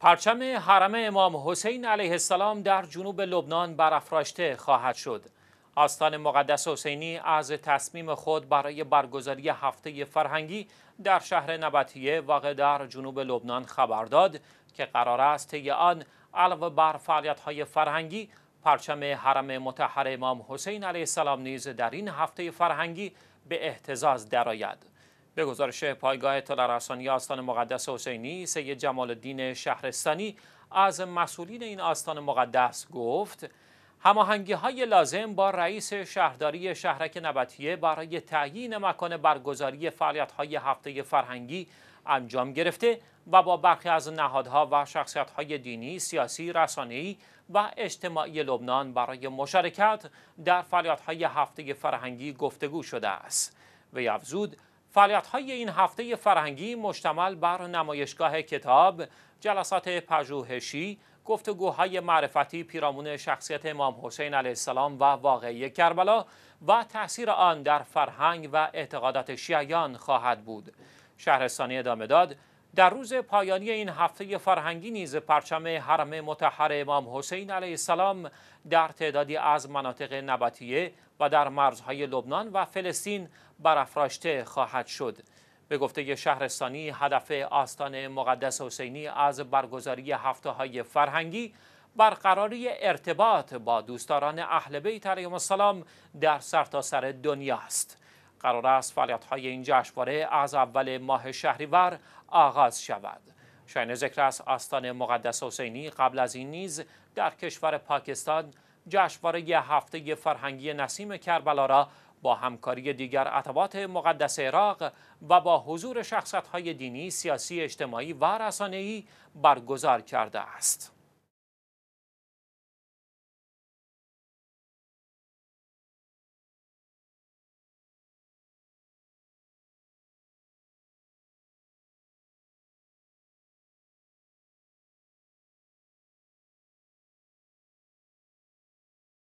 پرچم حرم امام حسین علیه السلام در جنوب لبنان برافراشته خواهد شد. آستان مقدس حسینی از تصمیم خود برای برگزاری هفته فرهنگی در شهر نبتیه واقع در جنوب لبنان خبر داد که قرار است طی آن علاوه بر فعالیت‌های فرهنگی پرچم حرم متحر امام حسین علیه السلام نیز در این هفته فرهنگی به احتزاز درآید. به گزارش پایگاه اطلاع رسانی آستان مقدس حسینی سید جمال الدین شهرستانی از مسئولین این آستان مقدس گفت هماهنگی های لازم با رئیس شهرداری شهرک نبتیه برای تعیین مکان برگزاری فعالیت های هفته فرهنگی انجام گرفته و با برخی از نهادها و شخصیت های دینی، سیاسی، رسانه‌ای و اجتماعی لبنان برای مشارکت در فعالیت های هفته فرهنگی گفتگو شده است. وی افزود فعالیت های این هفته فرهنگی مشتمل بر نمایشگاه کتاب، جلسات پژوهشی، گفتگوهای معرفتی پیرامون شخصیت امام حسین علیه السلام و واقعی کربلا و تاثیر آن در فرهنگ و اعتقادات شیعیان خواهد بود. شهرستانی ادامه داد در روز پایانی این هفته فرهنگی نیز پرچم حرم متحر امام حسین علیه السلام در تعدادی از مناطق نبتیه و در مرزهای لبنان و فلسطین برافراشته خواهد شد به گفته شهرستانی هدف آستان مقدس حسینی از برگزاری هفته های فرهنگی برقراری ارتباط با دوستداران اهل بیت علیهم السلام در سرتاسر سر دنیا است قرار است فعالیت های این جشنواره از اول ماه شهریور آغاز شود شاین ذکر است آستان مقدس حسینی قبل از این نیز در کشور پاکستان جشنواره هفته فرهنگی نسیم کربلا را با همکاری دیگر عطبات مقدس عراق و با حضور شخصت های دینی، سیاسی، اجتماعی و رسانه‌ای برگزار کرده است.